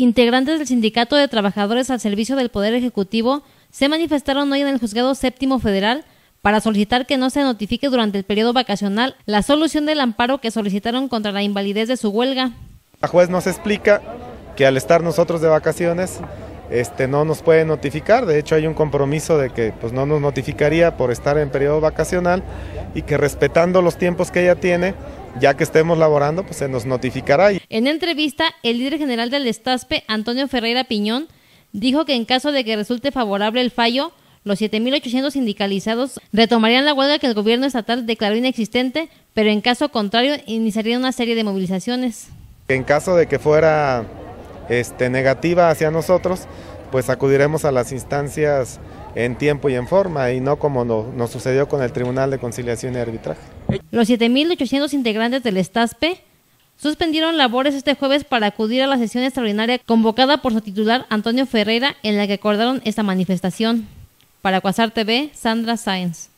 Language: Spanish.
Integrantes del Sindicato de Trabajadores al Servicio del Poder Ejecutivo se manifestaron hoy en el Juzgado Séptimo Federal para solicitar que no se notifique durante el periodo vacacional la solución del amparo que solicitaron contra la invalidez de su huelga. La juez nos explica que al estar nosotros de vacaciones este, no nos puede notificar. De hecho, hay un compromiso de que pues, no nos notificaría por estar en periodo vacacional y que respetando los tiempos que ella tiene, ya que estemos laborando, pues se nos notificará. En entrevista, el líder general del Estaspe, Antonio Ferreira Piñón, dijo que en caso de que resulte favorable el fallo, los 7.800 sindicalizados retomarían la huelga que el gobierno estatal declaró inexistente, pero en caso contrario iniciarían una serie de movilizaciones. En caso de que fuera este, negativa hacia nosotros, pues acudiremos a las instancias en tiempo y en forma y no como nos sucedió con el Tribunal de Conciliación y Arbitraje. Los 7.800 integrantes del Estaspe suspendieron labores este jueves para acudir a la sesión extraordinaria convocada por su titular Antonio Ferreira en la que acordaron esta manifestación. Para Cuasar TV, Sandra Sáenz.